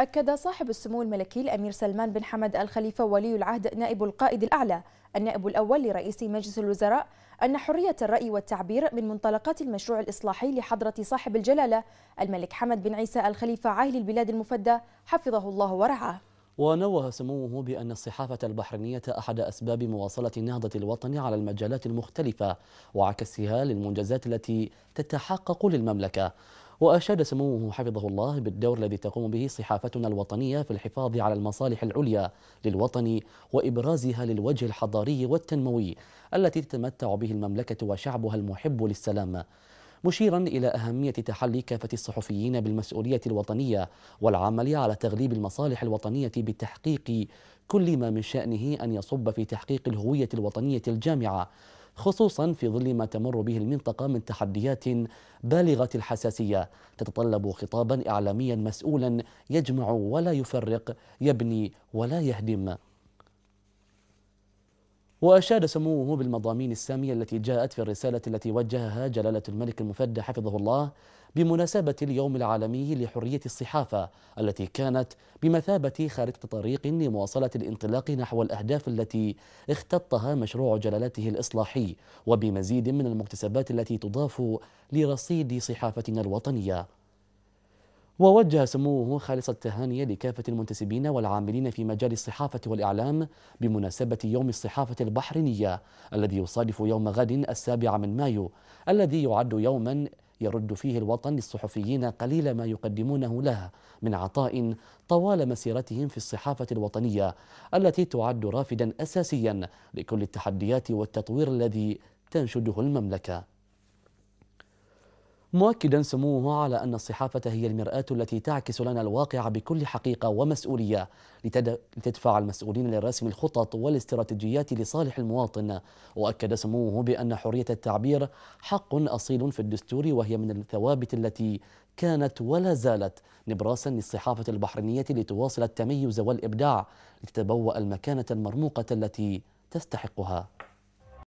أكد صاحب السمو الملكي الأمير سلمان بن حمد الخليفة ولي العهد نائب القائد الأعلى النائب الأول لرئيس مجلس الوزراء أن حرية الرأي والتعبير من منطلقات المشروع الإصلاحي لحضرة صاحب الجلالة الملك حمد بن عيسى الخليفة عاهل البلاد المفدى حفظه الله ورعاه ونوه سموه بأن الصحافة البحرينية أحد أسباب مواصلة نهضة الوطن على المجالات المختلفة وعكسها للمنجزات التي تتحقق للمملكة وأشاد سموه حفظه الله بالدور الذي تقوم به صحافتنا الوطنية في الحفاظ على المصالح العليا للوطن وإبرازها للوجه الحضاري والتنموي التي تتمتع به المملكة وشعبها المحب للسلام مشيرا إلى أهمية تحلي كافة الصحفيين بالمسؤولية الوطنية والعمل على تغليب المصالح الوطنية بتحقيق كل ما من شأنه أن يصب في تحقيق الهوية الوطنية الجامعة خصوصا في ظل ما تمر به المنطقة من تحديات بالغة الحساسية تتطلب خطابا إعلاميا مسؤولا يجمع ولا يفرق يبني ولا يهدم وأشاد سموه بالمضامين السامية التي جاءت في الرسالة التي وجهها جلالة الملك المفدى حفظه الله بمناسبة اليوم العالمي لحرية الصحافة التي كانت بمثابة خارطة طريق لمواصلة الانطلاق نحو الأهداف التي اختطها مشروع جلالته الإصلاحي وبمزيد من المكتسبات التي تضاف لرصيد صحافتنا الوطنية ووجه سموه خالص التهاني لكافة المنتسبين والعاملين في مجال الصحافة والإعلام بمناسبة يوم الصحافة البحرينية الذي يصادف يوم غد السابع من مايو الذي يعد يوما يرد فيه الوطن للصحفيين قليل ما يقدمونه له من عطاء طوال مسيرتهم في الصحافة الوطنية التي تعد رافدا أساسيا لكل التحديات والتطوير الذي تنشده المملكة مؤكدا سموه على أن الصحافة هي المرآة التي تعكس لنا الواقع بكل حقيقة ومسؤولية لتدفع المسؤولين لرسم الخطط والاستراتيجيات لصالح المواطن وأكد سموه بأن حرية التعبير حق أصيل في الدستور وهي من الثوابت التي كانت ولا زالت نبراسا للصحافة البحرينية لتواصل التميز والإبداع لتتبوأ المكانة المرموقة التي تستحقها